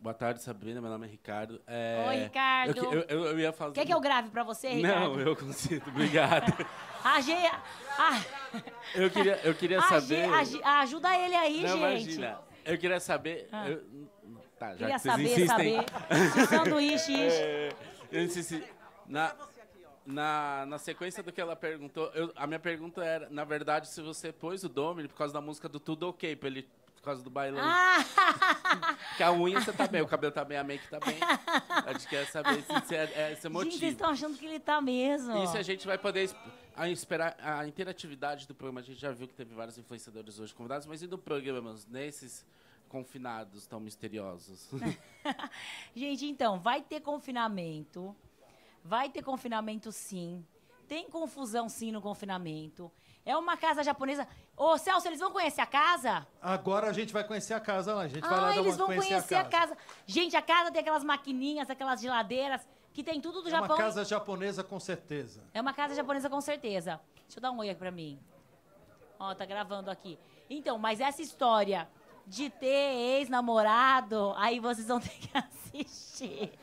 Boa tarde, Sabrina. Meu nome é Ricardo. É... Oi, Ricardo. Eu, eu, eu ia fazer... Quer que eu grave para você, Ricardo? Não, eu consigo. Obrigado. a a... Eu queria, eu queria saber... A A Ajuda ele aí, Não, gente. Imagina. Eu queria saber... Ah. Eu... Tá, já queria que saber, insistem... saber. Se sanduíche... É... Eu insisti... Na... Na, na sequência do que ela perguntou, eu, a minha pergunta era, na verdade, se você pôs o Domini por causa da música do Tudo Ok, pra ele por causa do bailão. Ah! a unha você tá bem, o cabelo tá bem, a make tá bem. A gente quer saber se isso é, é esse motivo. Gente, vocês estão achando que ele tá mesmo. Isso a gente vai poder a esperar a interatividade do programa. A gente já viu que teve vários influenciadores hoje convidados, mas e do programa, nesses confinados tão misteriosos? gente, então, vai ter confinamento. Vai ter confinamento sim. Tem confusão sim no confinamento. É uma casa japonesa. Ô, Celso, eles vão conhecer a casa? Agora a gente vai conhecer a casa lá. A gente ah, vai lá ah, eles vão conhecer, conhecer a, casa. a, casa. Gente, a casa tem aquelas maquininhas, aquelas geladeiras, que tem tudo do é Japão. É uma casa japonesa com certeza. É uma casa japonesa com certeza. Deixa eu dar um oi aqui pra mim. Ó, tá gravando aqui. Então, mas essa história de ter ex-namorado, aí vocês vão ter que assistir.